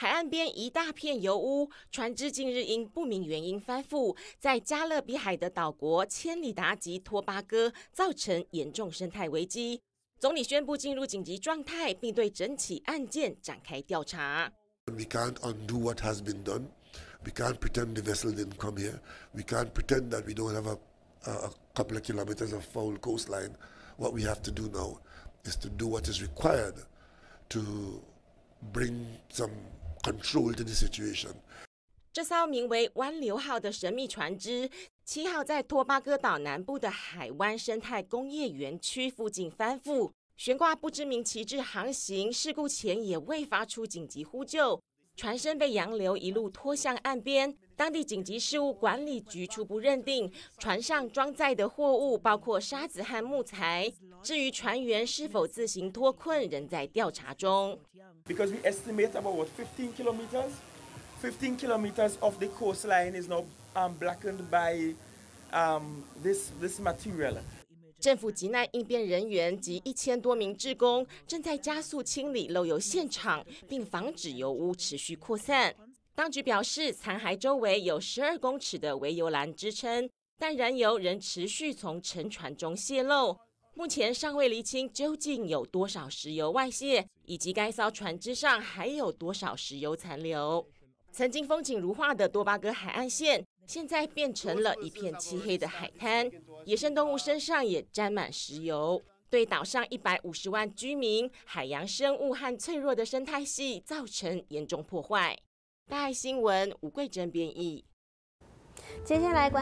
海岸边一大片油污，船只近日因不明原因翻覆，在加勒比海的岛国千里达及托巴哥造成严重生态危机。总理宣布进入紧急状态，并对整起案件展开调查。We can't undo what has been done. We can't pretend the vessel didn't come here. We can't pretend that we don't have a a couple of kilometers of fouled coastline. What we have to do now is to do what is required to bring some. controlled in the situation 这艘名为湾流号的神秘船只七号在托巴哥岛南部的海湾生态工业园区附近翻覆悬挂不知名旗帜航行事故前也未发出紧急呼救船身被洋流一路拖向岸边，当地紧急事务管理局初步认定，船上装载的货物包括沙子和木材。至于船员是否自行脱困，仍在调查中。政府急难应变人员及一千多名职工正在加速清理漏油现场，并防止油污持续扩散。当局表示，残骸周围有十二公尺的围油栏支撑，但燃油仍持续从沉船中泄漏。目前尚未厘清究竟有多少石油外泄，以及该艘船只上还有多少石油残留。曾经风景如画的多巴哥海岸线。现在变成了一片漆黑的海滩，野生动物身上也沾满石油，对岛上一百五十万居民、海洋生物和脆弱的生态系造成严重破坏。大爱新闻吴桂珍编译。接下来关。